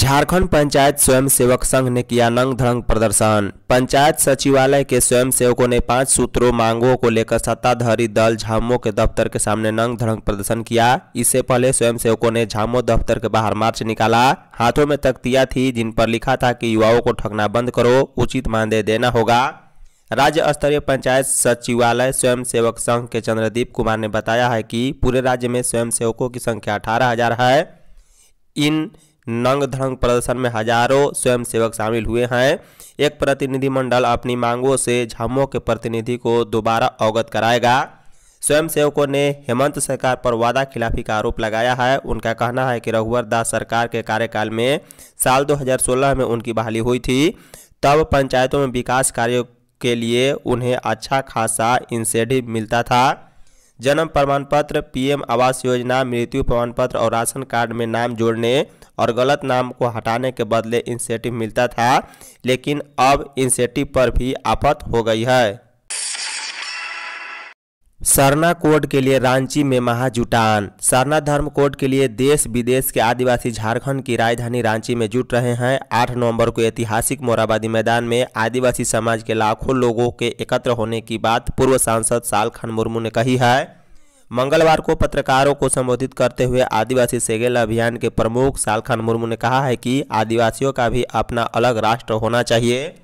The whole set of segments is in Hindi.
झारखंड पंचायत स्वयं सेवक संघ ने किया नंग धड़ंग प्रदर्शन पंचायत सचिवालय के स्वयं सेवकों ने पांच सूत्रों मांगों को लेकर सत्ताधारी दल झामो के दफ्तर के सामने नंग धड़ंग प्रदर्शन किया इससे पहले स्वयं सेवकों ने झामो दफ्तर के बाहर मार्च निकाला हाथों में तख्तियां थी जिन पर लिखा था कि युवाओं को ठगना बंद करो उचित मानदेय देना होगा राज्य स्तरीय पंचायत सचिवालय स्वयं सेवक संघ के चंद्रदीप कुमार ने बताया है कि पूरे राज्य में स्वयं सेवकों की संख्या अठारह है इन नंग धड़ंग प्रदर्शन में हजारों स्वयंसेवक शामिल हुए हैं एक प्रतिनिधिमंडल अपनी मांगों से झामो के प्रतिनिधि को दोबारा अवगत कराएगा स्वयंसेवकों ने हेमंत सरकार पर वादा खिलाफी का आरोप लगाया है उनका कहना है कि रघुवर दास सरकार के कार्यकाल में साल 2016 में उनकी बहाली हुई थी तब पंचायतों में विकास कार्यों के लिए उन्हें अच्छा खासा इंसेंटिव मिलता था जन्म प्रमाण पत्र पीएम आवास योजना मृत्यु प्रमाण पत्र और राशन कार्ड में नाम जोड़ने और गलत नाम को हटाने के बदले इंसेटिव मिलता था लेकिन अब इंसेटिव पर भी आपत हो गई है सरना कोड के लिए रांची में महाजुटान सरना धर्म कोड के लिए देश विदेश के आदिवासी झारखंड की राजधानी रांची में जुट रहे हैं आठ नवंबर को ऐतिहासिक मोराबादी मैदान में आदिवासी समाज के लाखों लोगों के एकत्र होने की बात पूर्व सांसद साल खान मुर्मू ने कही है मंगलवार को पत्रकारों को संबोधित करते हुए आदिवासी सेगेल अभियान के प्रमुख सालखान मुर्मू ने कहा है कि आदिवासियों का भी अपना अलग राष्ट्र होना चाहिए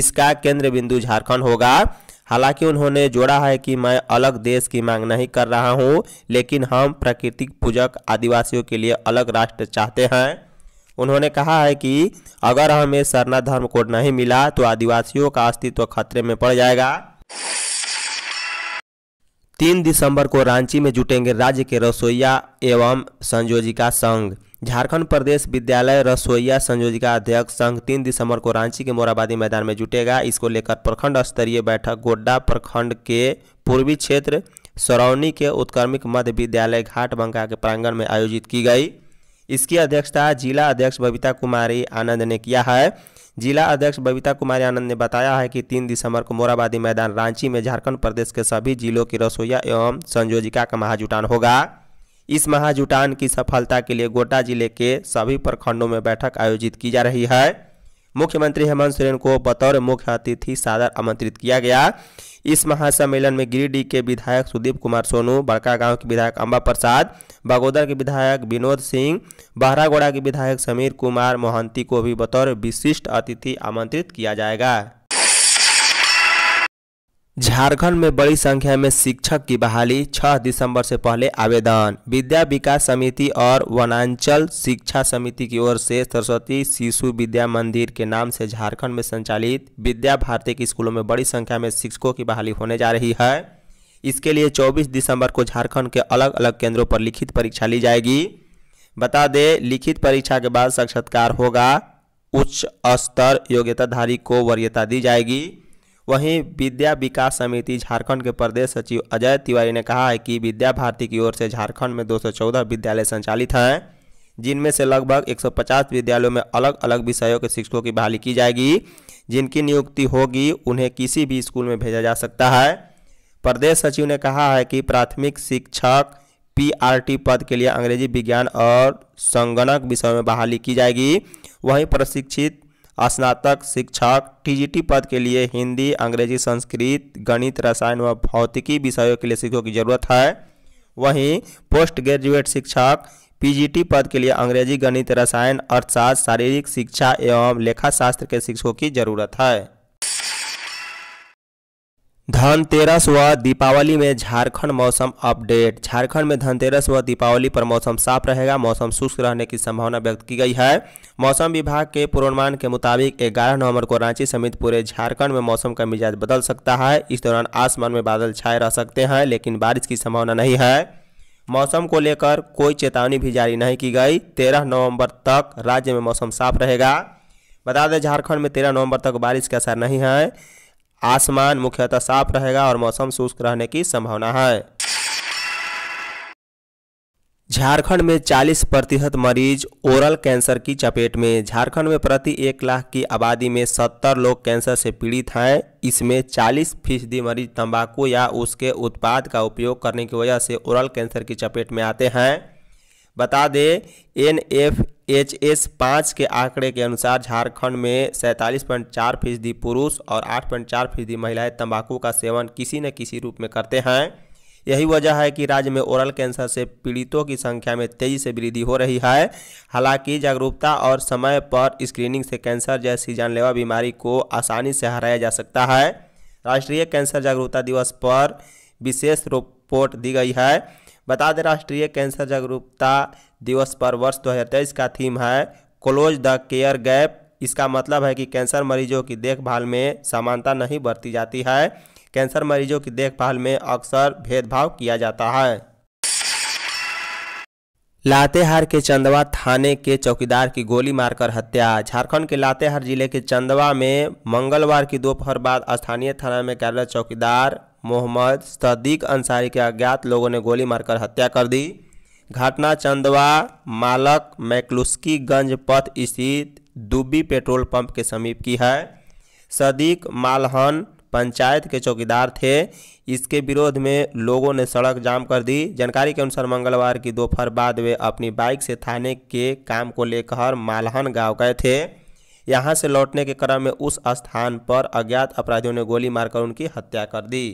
इसका केंद्र बिंदु झारखंड होगा हालांकि उन्होंने जोड़ा है कि मैं अलग देश की मांग नहीं कर रहा हूं, लेकिन हम प्राकृतिक पूजक आदिवासियों के लिए अलग राष्ट्र चाहते हैं उन्होंने कहा है कि अगर हमें सरना धर्म कोड नहीं मिला तो आदिवासियों का अस्तित्व खतरे में पड़ जाएगा तीन दिसंबर को रांची में जुटेंगे राज्य के रसोईया एवं संयोजिका संघ झारखंड प्रदेश विद्यालय रसोईया संयोजिका अध्यक्ष संघ तीन दिसंबर को रांची के मोराबादी मैदान में जुटेगा इसको लेकर प्रखंड स्तरीय बैठक गोड्डा प्रखंड के पूर्वी क्षेत्र सरौनी के उत्क्रमिक मध्य विद्यालय घाट बंका के प्रांगण में आयोजित की गई इसकी अध्यक्षता जिला अध्यक्ष बबीता कुमारी आनंद ने किया है जिला अध्यक्ष बबीता कुमारी आनंद ने बताया है कि तीन दिसंबर को मोराबादी मैदान रांची में झारखंड प्रदेश के सभी जिलों की रसोईया एवं संयोजिका का महाजुटान होगा इस महाजुटान की सफलता के लिए गोटा जिले के सभी प्रखंडों में बैठक आयोजित की जा रही है मुख्यमंत्री हेमंत सोरेन को बतौर मुख्य अतिथि सादर आमंत्रित किया गया इस महासम्मेलन में गिरिडीह के विधायक सुदीप कुमार सोनू बड़कागांव के विधायक अम्बा प्रसाद बागोदर के विधायक विनोद सिंह बहरागोड़ा के विधायक समीर कुमार मोहंती को भी बतौर विशिष्ट अतिथि आमंत्रित किया जाएगा झारखंड में बड़ी संख्या में शिक्षक की बहाली 6 दिसंबर से पहले आवेदन विद्या विकास समिति और वनांचल शिक्षा समिति की ओर से सरस्वती शिशु विद्या मंदिर के नाम से झारखंड में संचालित विद्या भारती के स्कूलों में बड़ी संख्या में शिक्षकों की बहाली होने जा रही है इसके लिए 24 दिसंबर को झारखंड के अलग अलग केंद्रों पर लिखित परीक्षा ली जाएगी बता दें लिखित परीक्षा के बाद साक्षात्कार होगा उच्च स्तर योग्यताधारी को वरीयता दी जाएगी वहीं विद्या विकास समिति झारखंड के प्रदेश सचिव अजय तिवारी ने कहा है कि विद्या भारती की ओर से झारखंड में 214 विद्यालय संचालित हैं जिनमें से लगभग 150 विद्यालयों में अलग अलग विषयों के शिक्षकों की बहाली की जाएगी जिनकी नियुक्ति होगी उन्हें किसी भी स्कूल में भेजा जा सकता है प्रदेश सचिव ने कहा है कि प्राथमिक शिक्षक पी पद के लिए अंग्रेजी विज्ञान और संगणक विषयों में बहाली की जाएगी वहीं प्रशिक्षित स्नातक शिक्षक टीजीटी पद के लिए हिंदी अंग्रेजी संस्कृत गणित रसायन व भौतिकी विषयों के लिए शिक्षकों की जरूरत है वहीं पोस्ट ग्रेजुएट शिक्षक पीजीटी पद के लिए अंग्रेजी गणित रसायन अर्थशास्त्र शारीरिक शिक्षा एवं लेखाशास्त्र के शिक्षकों की जरूरत है धनतेरस व दीपावली में झारखंड मौसम अपडेट झारखंड में धनतेरस व दीपावली पर मौसम साफ रहेगा मौसम शुष्क रहने की संभावना व्यक्त की गई है मौसम विभाग के पूर्वानुमान के मुताबिक 11 नवंबर को रांची समेत पूरे झारखंड में मौसम का मिजाज बदल सकता है इस दौरान आसमान में बादल छाए रह सकते हैं लेकिन बारिश की संभावना नहीं है मौसम को लेकर कोई चेतावनी भी जारी नहीं की गई तेरह नवम्बर तक राज्य में मौसम साफ रहेगा बता दें झारखंड में तेरह नवम्बर तक बारिश का असर नहीं है आसमान मुख्यतः साफ रहेगा और मौसम शुष्क रहने की संभावना है झारखंड में 40 प्रतिशत मरीज ओरल कैंसर की चपेट में झारखंड में प्रति एक लाख की आबादी में 70 लोग कैंसर से पीड़ित हैं इसमें 40 फीसदी मरीज तंबाकू या उसके उत्पाद का उपयोग करने की वजह से ओरल कैंसर की चपेट में आते हैं बता दें एन एफ एच एस पाँच के आंकड़े के अनुसार झारखंड में सैंतालीस पॉइंट चार फीसदी पुरुष और आठ पॉइंट चार फीसदी महिलाएँ तंबाकू का सेवन किसी न किसी रूप में करते हैं यही वजह है कि राज्य में ओरल कैंसर से पीड़ितों की संख्या में तेजी से वृद्धि हो रही है हालांकि जागरूकता और समय पर स्क्रीनिंग से कैंसर जैसी जानलेवा बीमारी को आसानी से हराया जा सकता है राष्ट्रीय कैंसर जागरूकता दिवस पर विशेष रिपोर्ट दी गई है बता दें राष्ट्रीय कैंसर जागरूकता दिवस पर वर्ष 2023 का थीम है क्लोज द केयर गैप इसका मतलब है कि कैंसर मरीजों की देखभाल में समानता नहीं बरती जाती है कैंसर मरीजों की देखभाल में अक्सर भेदभाव किया जाता है लातेहार के चंदवा थाने के चौकीदार की गोली मारकर हत्या झारखंड के लातेहार जिले के चंदवा में मंगलवार की दोपहर बाद स्थानीय थाना में कार्यरत चौकीदार मोहम्मद सदीक अंसारी के अज्ञात लोगों ने गोली मारकर हत्या कर दी घटना चंदवा मालक मैकलुस्कीगंज पथ स्थित दुब्बी पेट्रोल पंप के समीप की है सदीक मालहन पंचायत के चौकीदार थे इसके विरोध में लोगों ने सड़क जाम कर दी जानकारी के अनुसार मंगलवार की दोपहर बाद वे अपनी बाइक से थाने के काम को लेकर मालहन गांव गए थे यहां से लौटने के क्रम में उस स्थान पर अज्ञात अपराधियों ने गोली मारकर उनकी हत्या कर दी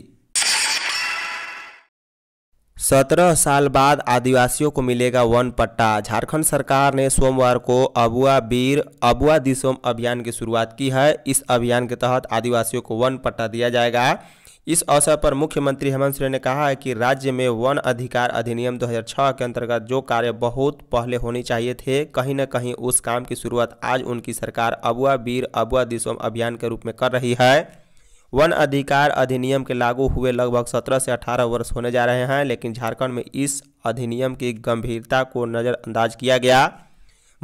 सत्रह साल बाद आदिवासियों को मिलेगा वन पट्टा झारखंड सरकार ने सोमवार को अबुआ बीर अबुआ दिसोम अभियान की शुरुआत की है इस अभियान के तहत आदिवासियों को वन पट्टा दिया जाएगा इस अवसर पर मुख्यमंत्री हेमंत सोरेन ने कहा है कि राज्य में वन अधिकार अधिनियम 2006 के अंतर्गत जो कार्य बहुत पहले होने चाहिए थे कहीं न कहीं उस काम की शुरुआत आज उनकी सरकार अबुआ बीर अबुआ दिसोम अभियान के रूप में कर रही है वन अधिकार अधिनियम के लागू हुए लगभग 17 से 18 वर्ष होने जा रहे हैं लेकिन झारखंड में इस अधिनियम की गंभीरता को नज़रअंदाज किया गया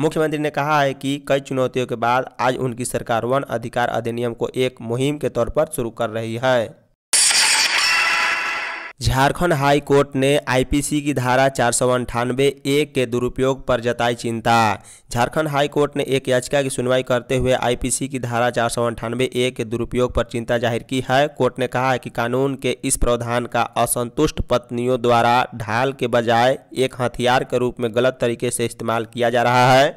मुख्यमंत्री ने कहा है कि कई चुनौतियों के बाद आज उनकी सरकार वन अधिकार अधिनियम को एक मुहिम के तौर पर शुरू कर रही है झारखंड हाई कोर्ट ने आईपीसी की धारा चार सौ अंठानवे ए के दुरुपयोग पर जताई चिंता झारखंड हाई कोर्ट ने एक याचिका की सुनवाई करते हुए आईपीसी की धारा चार सौ अंठानवे ए के दुरुपयोग पर चिंता जाहिर की है कोर्ट ने कहा है कि कानून के इस प्रावधान का असंतुष्ट पत्नियों द्वारा ढाल के बजाय एक हथियार के रूप में गलत तरीके से इस्तेमाल किया जा रहा है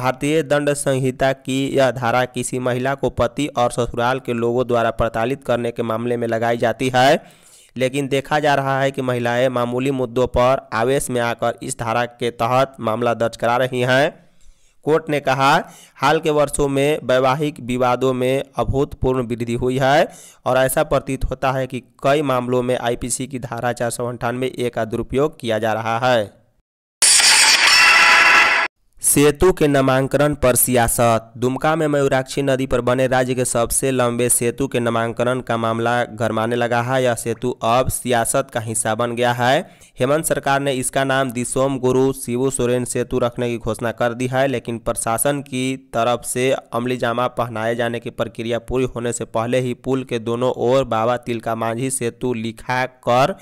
भारतीय दंड संहिता की यह धारा किसी महिला को पति और ससुराल के लोगों द्वारा प्रताड़ित करने के मामले में लगाई जाती है लेकिन देखा जा रहा है कि महिलाएं मामूली मुद्दों पर आवेश में आकर इस धारा के तहत मामला दर्ज करा रही हैं कोर्ट ने कहा हाल के वर्षों में वैवाहिक विवादों में अभूतपूर्ण वृद्धि हुई है और ऐसा प्रतीत होता है कि कई मामलों में आईपीसी की धारा चार सौ अंठानवे ए का दुरुपयोग किया जा रहा है सेतु के नामांकन पर सियासत दुमका में मयूराक्षी नदी पर बने राज्य के सबसे लंबे सेतु के नामांकन का मामला गरमाने लगा है यह सेतु अब सियासत का हिस्सा बन गया है हेमंत सरकार ने इसका नाम दिसोम गुरु शिवू सोरेन सेतु रखने की घोषणा कर दी है लेकिन प्रशासन की तरफ से अमली जामा पहनाए जाने की प्रक्रिया पूरी होने से पहले ही पुल के दोनों ओर बाबा तिलका मांझी सेतु लिखा कर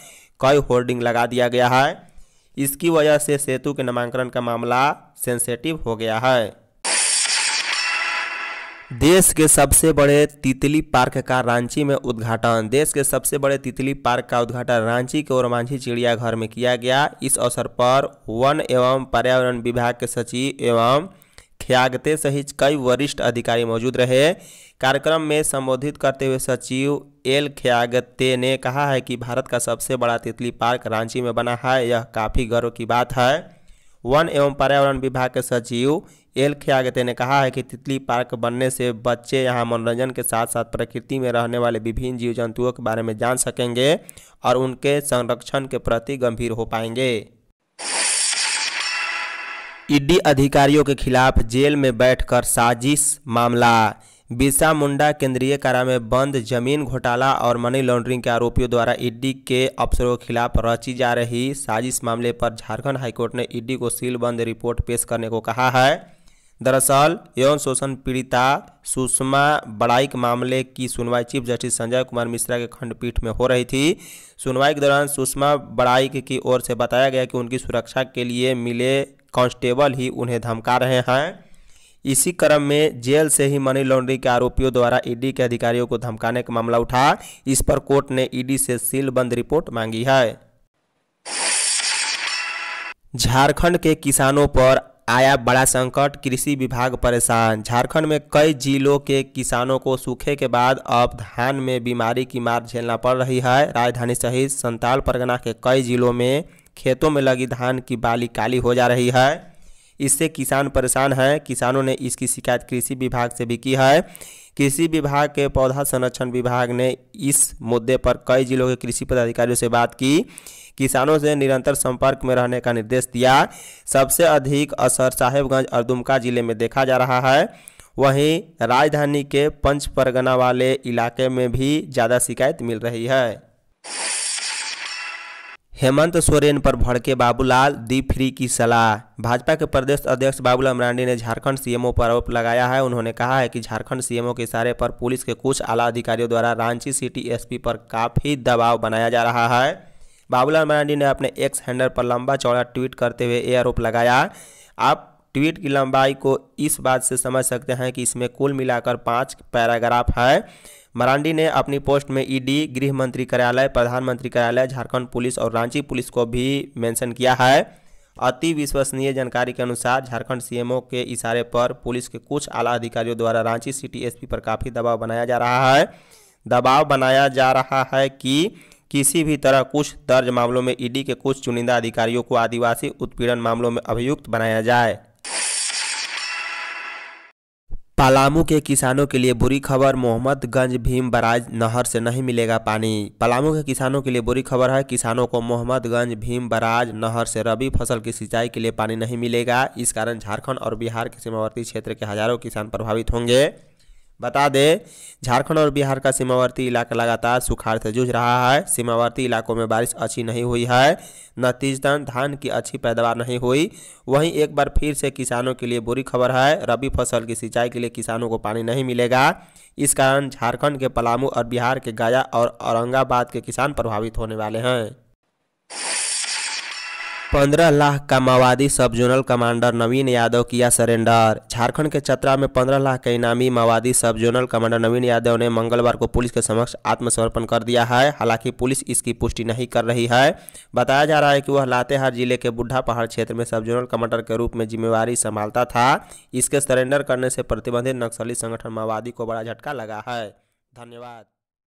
कई होर्डिंग लगा दिया गया है इसकी वजह से सेतु के नामांकन का मामला सेंसेटिव हो गया है देश के सबसे बड़े तितली पार्क का रांची में उद्घाटन देश के सबसे बड़े तितली पार्क का उद्घाटन रांची के ओरमांझी चिड़ियाघर में किया गया इस अवसर पर वन एवं पर्यावरण विभाग के सचिव एवं ख्यागते सहित कई वरिष्ठ अधिकारी मौजूद रहे कार्यक्रम में संबोधित करते हुए सचिव एल ख्यागते ने कहा है कि भारत का सबसे बड़ा तितली पार्क रांची में बना है यह काफ़ी गर्व की बात है वन एवं पर्यावरण विभाग के सचिव एल ख्यागते ने कहा है कि तितली पार्क बनने से बच्चे यहां मनोरंजन के साथ साथ प्रकृति में रहने वाले विभिन्न जीव जंतुओं के बारे में जान सकेंगे और उनके संरक्षण के प्रति गंभीर हो पाएंगे ईडी अधिकारियों के खिलाफ जेल में बैठकर साजिश मामला बिरसा मुंडा केंद्रीय कारा में बंद जमीन घोटाला और मनी लॉन्ड्रिंग के आरोपियों द्वारा ईडी के अफसरों के खिलाफ रची जा रही साजिश मामले पर झारखंड हाईकोर्ट ने ईडी को सीलबंद रिपोर्ट पेश करने को कहा है दरअसल यौन शोषण पीड़िता सुषमा बड़ाइक मामले की सुनवाई चीफ जस्टिस संजय कुमार मिश्रा के खंडपीठ में हो रही थी सुनवाई के दौरान सुषमा बड़ाइक की ओर से बताया गया कि उनकी सुरक्षा के लिए मिले कांस्टेबल ही उन्हें धमका रहे हैं इसी क्रम में जेल से ही मनी लॉन्ड्रिंग के आरोपियों द्वारा ईडी के अधिकारियों को धमकाने का मामला उठा इस पर कोर्ट ने ईडी से सीलबंद रिपोर्ट मांगी है झारखंड के किसानों पर आया बड़ा संकट कृषि विभाग परेशान झारखंड में कई जिलों के किसानों को सूखे के बाद अब धान में बीमारी की मार झेलना पड़ रही है राजधानी सहित संताल परगना के कई जिलों में खेतों में लगी धान की बाली काली हो जा रही है इससे किसान परेशान हैं किसानों ने इसकी शिकायत कृषि विभाग से भी की है कृषि विभाग के पौधा संरक्षण विभाग ने इस मुद्दे पर कई जिलों के कृषि पदाधिकारियों से बात की किसानों से निरंतर संपर्क में रहने का निर्देश दिया सबसे अधिक असर साहेबगंज और दुमका जिले में देखा जा रहा है वहीं राजधानी के पंच परगना वाले इलाके में भी ज़्यादा शिकायत मिल रही है हेमंत सोरेन पर भड़के बाबूलाल दी फ्री की सलाह भाजपा के प्रदेश अध्यक्ष बाबूलाल मरांडी ने झारखंड सीएमओ पर आरोप लगाया है उन्होंने कहा है कि झारखंड सीएमओ के इशारे पर पुलिस के कुछ आला अधिकारियों द्वारा रांची सिटी एसपी पर काफ़ी दबाव बनाया जा रहा है बाबूलाल मरांडी ने अपने एक्स हैंडल पर लंबा चौड़ा ट्वीट करते हुए ये आरोप लगाया आप ट्वीट की लंबाई को इस बात से समझ सकते हैं कि इसमें कुल मिलाकर पाँच पैराग्राफ है मरांडी ने अपनी पोस्ट में ईडी गृह मंत्री कार्यालय प्रधानमंत्री कार्यालय झारखंड पुलिस और रांची पुलिस को भी मेंशन किया है अति विश्वसनीय जानकारी के अनुसार झारखंड सीएमओ के इशारे पर पुलिस के कुछ आला अधिकारियों द्वारा रांची सिटी एसपी पर काफ़ी दबाव बनाया जा रहा है दबाव बनाया जा रहा है कि किसी भी तरह कुछ दर्ज मामलों में ईडी के कुछ चुनिंदा अधिकारियों को आदिवासी उत्पीड़न मामलों में अभियुक्त बनाया जाए पलामू के किसानों के लिए बुरी खबर मोहम्मदगंज भीम बराज नहर से नहीं मिलेगा पानी पलामू के किसानों के लिए बुरी खबर है किसानों को मोहम्मदगंज भीम बराज नहर से रबी फसल की सिंचाई के लिए पानी नहीं मिलेगा इस कारण झारखंड और बिहार के सीमावर्ती क्षेत्र के हजारों किसान प्रभावित होंगे बता दें झारखंड और बिहार का सीमावर्ती इलाका लगातार सुखाड़ से जूझ रहा है सीमावर्ती इलाकों में बारिश अच्छी नहीं हुई है नतीजतन धान की अच्छी पैदावार नहीं हुई वहीं एक बार फिर से किसानों के लिए बुरी खबर है रबी फसल की सिंचाई के लिए किसानों को पानी नहीं मिलेगा इस कारण झारखंड के पलामू और बिहार के गया और औरंगाबाद के किसान प्रभावित होने वाले हैं पंद्रह लाख का माओवादी सब जोनल कमांडर नवीन यादव किया सरेंडर झारखंड के चतरा में पंद्रह लाख के इनामी माओवादी सब जोनल कमांडर नवीन यादव ने मंगलवार को पुलिस के समक्ष आत्मसमर्पण कर दिया है हालांकि पुलिस इसकी पुष्टि नहीं कर रही है बताया जा रहा है कि वह लातेहार जिले के बुढ़ा पहाड़ क्षेत्र में सब जोनल कमांडर के रूप में जिम्मेवारी संभालता था इसके सरेंडर करने से प्रतिबंधित नक्सली संगठन माओवादी को बड़ा झटका लगा है धन्यवाद